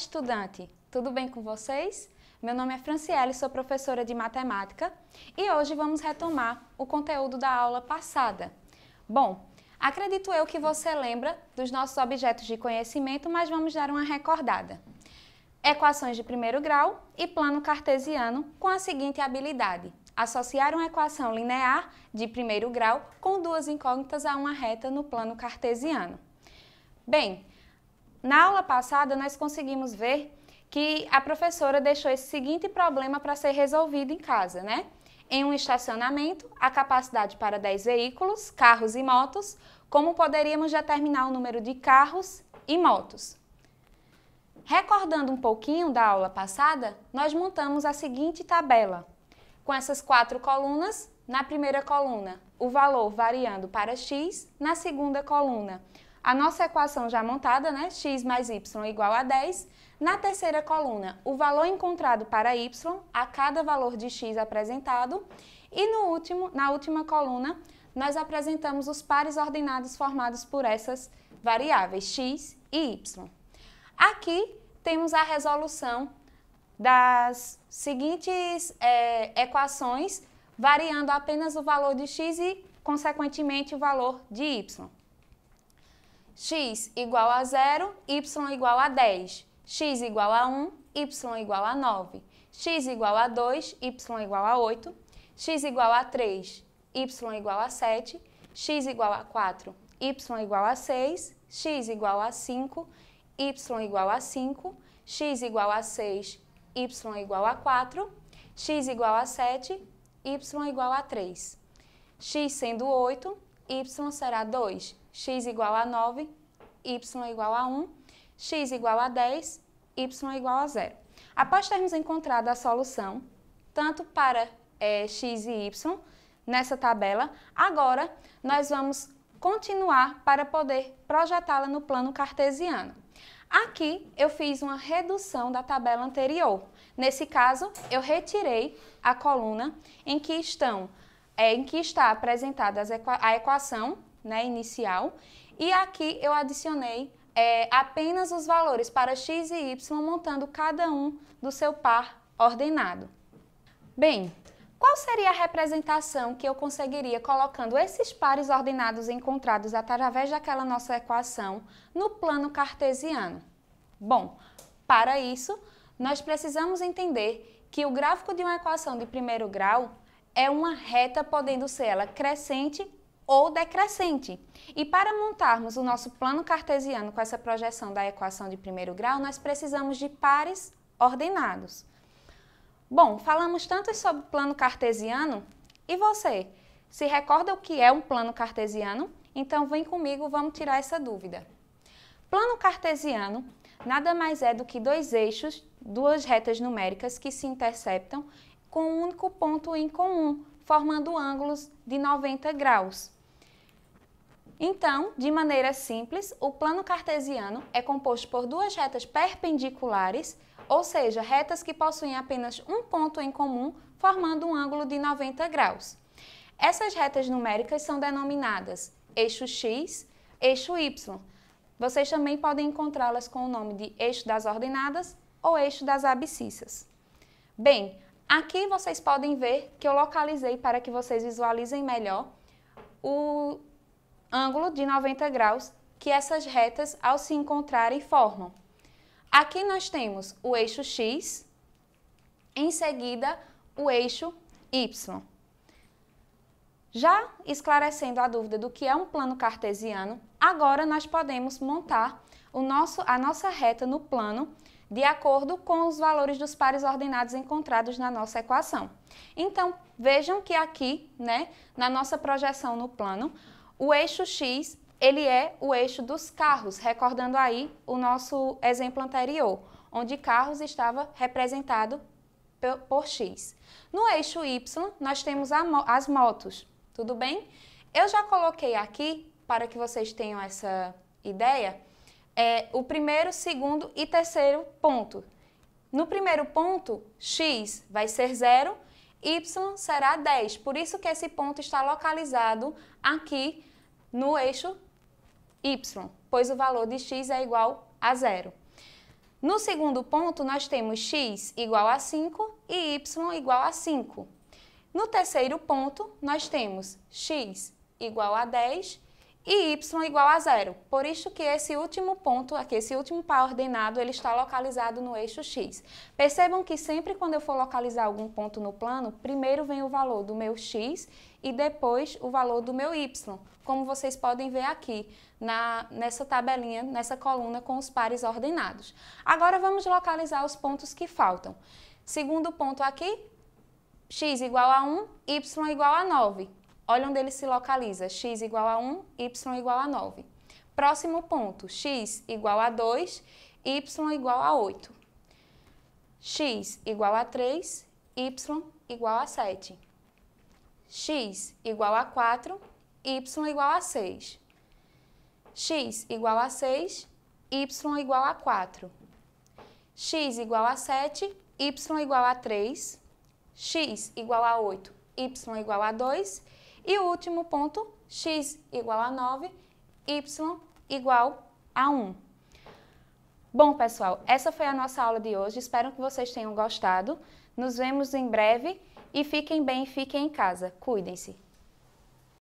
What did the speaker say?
estudante, tudo bem com vocês? Meu nome é Franciele, sou professora de matemática e hoje vamos retomar o conteúdo da aula passada. Bom, acredito eu que você lembra dos nossos objetos de conhecimento, mas vamos dar uma recordada. Equações de primeiro grau e plano cartesiano com a seguinte habilidade. Associar uma equação linear de primeiro grau com duas incógnitas a uma reta no plano cartesiano. Bem, na aula passada, nós conseguimos ver que a professora deixou esse seguinte problema para ser resolvido em casa, né? Em um estacionamento, a capacidade para 10 veículos, carros e motos, como poderíamos determinar o número de carros e motos? Recordando um pouquinho da aula passada, nós montamos a seguinte tabela. Com essas quatro colunas, na primeira coluna, o valor variando para x, na segunda coluna, a nossa equação já montada, né, x mais y igual a 10. Na terceira coluna, o valor encontrado para y a cada valor de x apresentado. E no último, na última coluna, nós apresentamos os pares ordenados formados por essas variáveis x e y. Aqui temos a resolução das seguintes é, equações, variando apenas o valor de x e, consequentemente, o valor de y x igual a 0, y igual a 10, x igual a 1, y igual a 9, x igual a 2, y igual a 8, x igual a 3, y igual a 7, x igual a 4, y igual a 6, x igual a 5, y igual a 5, x igual a 6, y igual a 4, x igual a 7, y igual a 3. x sendo 8, y será 2, x igual a 9, y igual a 1, x igual a 10, y igual a 0. Após termos encontrado a solução, tanto para é, x e y, nessa tabela, agora nós vamos continuar para poder projetá-la no plano cartesiano. Aqui eu fiz uma redução da tabela anterior. Nesse caso, eu retirei a coluna em que, estão, é, em que está apresentada a equação né, inicial. E aqui eu adicionei é, apenas os valores para x e y, montando cada um do seu par ordenado. Bem, qual seria a representação que eu conseguiria colocando esses pares ordenados encontrados através daquela nossa equação no plano cartesiano? Bom, para isso, nós precisamos entender que o gráfico de uma equação de primeiro grau é uma reta podendo ser ela crescente ou decrescente. E para montarmos o nosso plano cartesiano com essa projeção da equação de primeiro grau, nós precisamos de pares ordenados. Bom, falamos tanto sobre plano cartesiano, e você? Se recorda o que é um plano cartesiano? Então vem comigo, vamos tirar essa dúvida. Plano cartesiano nada mais é do que dois eixos, duas retas numéricas que se interceptam com um único ponto em comum, formando ângulos de 90 graus. Então, de maneira simples, o plano cartesiano é composto por duas retas perpendiculares, ou seja, retas que possuem apenas um ponto em comum, formando um ângulo de 90 graus. Essas retas numéricas são denominadas eixo X, eixo Y. Vocês também podem encontrá-las com o nome de eixo das ordenadas ou eixo das abscissas. Bem, aqui vocês podem ver que eu localizei para que vocês visualizem melhor o ângulo de 90 graus que essas retas, ao se encontrarem, formam. Aqui nós temos o eixo X, em seguida o eixo Y. Já esclarecendo a dúvida do que é um plano cartesiano, agora nós podemos montar o nosso, a nossa reta no plano de acordo com os valores dos pares ordenados encontrados na nossa equação. Então, vejam que aqui, né, na nossa projeção no plano, o eixo X, ele é o eixo dos carros, recordando aí o nosso exemplo anterior, onde carros estava representado por X. No eixo Y, nós temos mo as motos, tudo bem? Eu já coloquei aqui, para que vocês tenham essa ideia, é, o primeiro, segundo e terceiro ponto. No primeiro ponto, x vai ser 0, y será 10. Por isso que esse ponto está localizado aqui no eixo y, pois o valor de x é igual a zero. No segundo ponto, nós temos x igual a 5 e y igual a 5. No terceiro ponto, nós temos x igual a 10 e y igual a zero. Por isso que esse último ponto aqui, esse último par ordenado, ele está localizado no eixo x. Percebam que sempre quando eu for localizar algum ponto no plano, primeiro vem o valor do meu x e depois o valor do meu y, como vocês podem ver aqui na, nessa tabelinha, nessa coluna com os pares ordenados. Agora vamos localizar os pontos que faltam. Segundo ponto aqui, x igual a 1, y igual a 9. Olha onde ele se localiza, x igual a 1, y igual a 9. Próximo ponto, x igual a 2, y igual a 8. x igual a 3, y igual a 7. x igual a 4, y igual a 6. x igual a 6, y igual a 4. x igual a 7, y igual a 3. x igual a 8, y igual a 2 e o último ponto, x igual a 9, y igual a 1. Bom, pessoal, essa foi a nossa aula de hoje. Espero que vocês tenham gostado. Nos vemos em breve e fiquem bem, fiquem em casa. Cuidem-se.